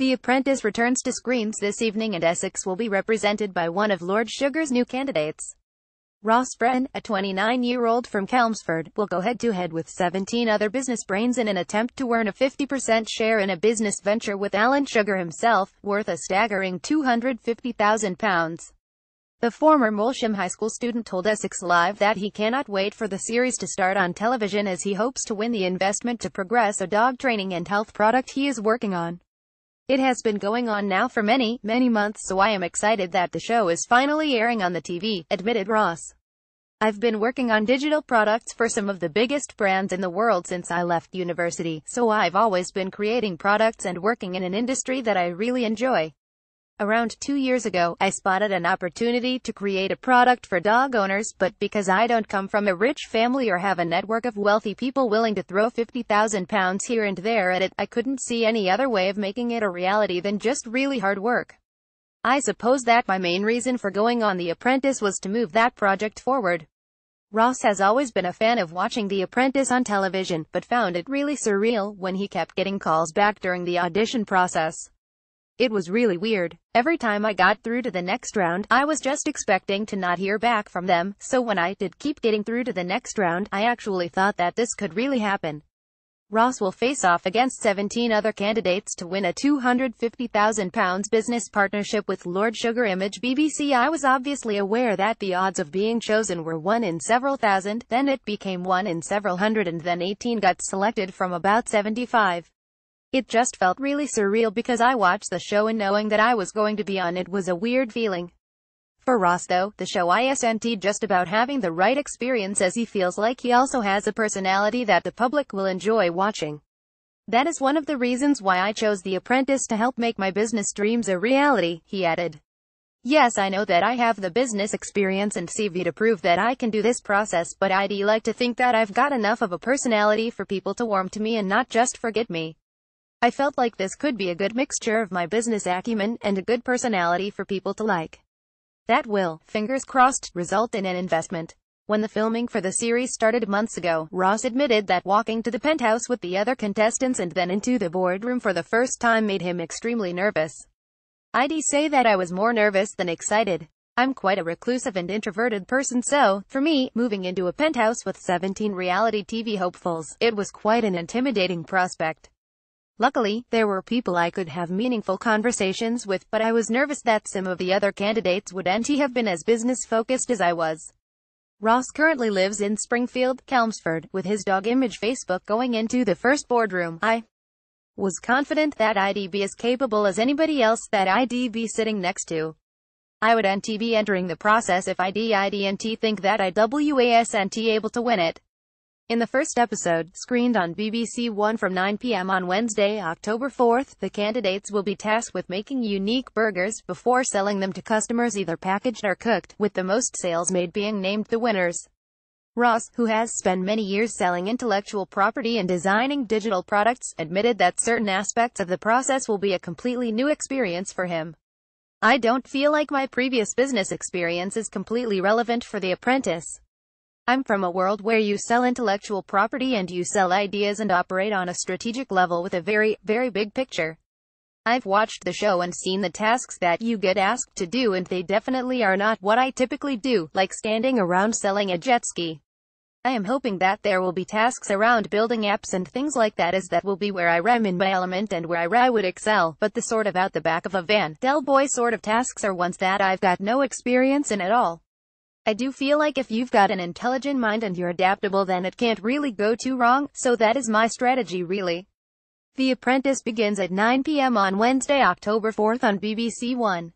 The Apprentice returns to screens this evening and Essex will be represented by one of Lord Sugar's new candidates. Ross Brenn, a 29-year-old from Chelmsford, will go head-to-head -head with 17 other business brains in an attempt to earn a 50% share in a business venture with Alan Sugar himself, worth a staggering £250,000. The former Molsham High School student told Essex Live that he cannot wait for the series to start on television as he hopes to win the investment to progress a dog training and health product he is working on. It has been going on now for many, many months so I am excited that the show is finally airing on the TV, admitted Ross. I've been working on digital products for some of the biggest brands in the world since I left university, so I've always been creating products and working in an industry that I really enjoy. Around two years ago, I spotted an opportunity to create a product for dog owners, but because I don't come from a rich family or have a network of wealthy people willing to throw £50,000 here and there at it, I couldn't see any other way of making it a reality than just really hard work. I suppose that my main reason for going on The Apprentice was to move that project forward. Ross has always been a fan of watching The Apprentice on television, but found it really surreal when he kept getting calls back during the audition process. It was really weird. Every time I got through to the next round, I was just expecting to not hear back from them, so when I did keep getting through to the next round, I actually thought that this could really happen. Ross will face off against 17 other candidates to win a £250,000 business partnership with Lord Sugar Image BBC. I was obviously aware that the odds of being chosen were 1 in several thousand, then it became 1 in several hundred and then 18 got selected from about 75. It just felt really surreal because I watched the show and knowing that I was going to be on it was a weird feeling. For Ross though, the show isn't just about having the right experience as he feels like he also has a personality that the public will enjoy watching. That is one of the reasons why I chose The Apprentice to help make my business dreams a reality, he added. Yes I know that I have the business experience and CV to prove that I can do this process but I'd like to think that I've got enough of a personality for people to warm to me and not just forget me. I felt like this could be a good mixture of my business acumen and a good personality for people to like. That will, fingers crossed, result in an investment. When the filming for the series started months ago, Ross admitted that walking to the penthouse with the other contestants and then into the boardroom for the first time made him extremely nervous. I'd say that I was more nervous than excited. I'm quite a reclusive and introverted person so, for me, moving into a penthouse with 17 reality TV hopefuls, it was quite an intimidating prospect. Luckily, there were people I could have meaningful conversations with, but I was nervous that some of the other candidates would and have been as business-focused as I was. Ross currently lives in Springfield, Chelmsford, with his dog image Facebook going into the first boardroom. I was confident that I'd be as capable as anybody else that I'd be sitting next to. I would NT be entering the process if I'd NT think that I wasnt able to win it. In the first episode, screened on BBC One from 9 p.m. on Wednesday, October 4th, the candidates will be tasked with making unique burgers before selling them to customers either packaged or cooked, with the most sales made being named the winners. Ross, who has spent many years selling intellectual property and designing digital products, admitted that certain aspects of the process will be a completely new experience for him. I don't feel like my previous business experience is completely relevant for The Apprentice. I'm from a world where you sell intellectual property and you sell ideas and operate on a strategic level with a very, very big picture. I've watched the show and seen the tasks that you get asked to do and they definitely are not what I typically do, like standing around selling a jet ski. I am hoping that there will be tasks around building apps and things like that as that will be where I am in my element and where I would excel, but the sort of out the back of a van, Del Boy sort of tasks are ones that I've got no experience in at all. I do feel like if you've got an intelligent mind and you're adaptable then it can't really go too wrong, so that is my strategy really. The Apprentice begins at 9 p.m. on Wednesday, October 4th on BBC One.